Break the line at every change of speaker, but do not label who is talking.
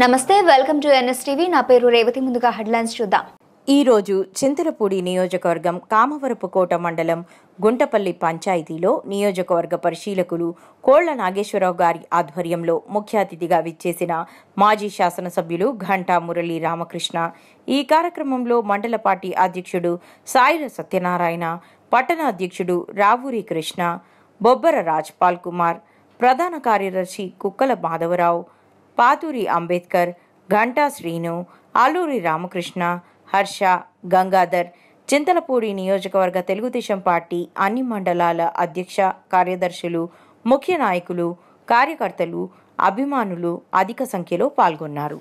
నమస్తే welcome to NS
TV నా పేరు రేవతి
ముందుగా హెడ్లైన్స్ చూద్దాం ఈరోజు చింతలపూడి నియోజకవర్గం కామవరపు కోట మండలం గుంటపల్లి పంచాయతీలో నియోజకవర్గ పరిశీలకులు కోళ్ల నాగేశ్వరరావు గారి ఆధ్వర్యంలో ముఖ్య అతిథిగా విచ్చేసిన మాజీ శాసనసభ్యులు ఘంటా మురళీ రామకృష్ణ ఈ కార్యక్రమంలో మండల పార్టీ అధ్యక్షుడు సాయిల సత్యనారాయణ పట్టణ అధ్యక్షుడు రావూరి కృష్ణ బొబ్బర రాజ్పాల్ కుమార్ ప్రధాన కార్యదర్శి కుక్కల మాధవరావు పాతూరి అంబేద్కర్ ఘంటా శ్రీను ఆలూరి రామకృష్ణ హర్ష గంగాధర్ చింతలపూడి నియోజకవర్గ తెలుగుదేశం పార్టీ అన్ని మండలాల అధ్యక్ష కార్యదర్శులు ముఖ్య నాయకులు కార్యకర్తలు అభిమానులు అధిక సంఖ్యలో పాల్గొన్నారు